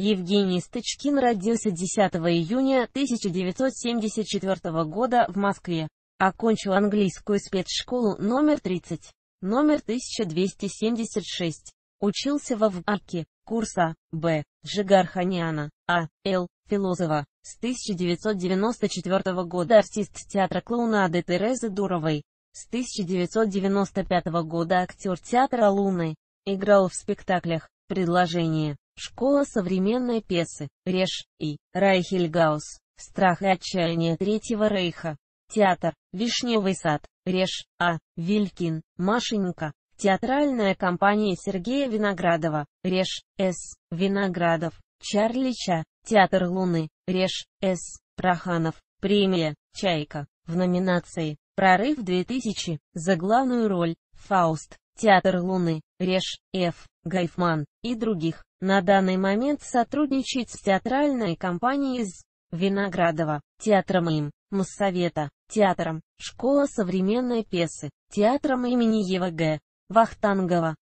Евгений Стычкин родился 10 июня 1974 года в Москве. Окончил английскую спецшколу номер 30, номер 1276. Учился во ВАКе, курса Б. Джигарханяна, А. Л. Филозова. С 1994 года артист театра клоунады Терезы Дуровой. С 1995 года актер театра Луны. Играл в спектаклях «Предложение», Школа современной пьесы, Реш и Райхельгаус, Страх и отчаяние Третьего Рейха, Театр, Вишневый сад, Реш, А, Вилькин, Машенька, Театральная компания Сергея Виноградова, Реш, С, Виноградов, Чарли Ча, Театр Луны, Реш, С, Проханов, Премия, Чайка, в номинации «Прорыв 2000» за главную роль, Фауст, Театр Луны, Реш, Ф, Гайфман и других. На данный момент сотрудничает с театральной компанией из Виноградова, театром им, Моссовета, театром, Школа современной пьесы, театром имени ЕВГ, Вахтангова,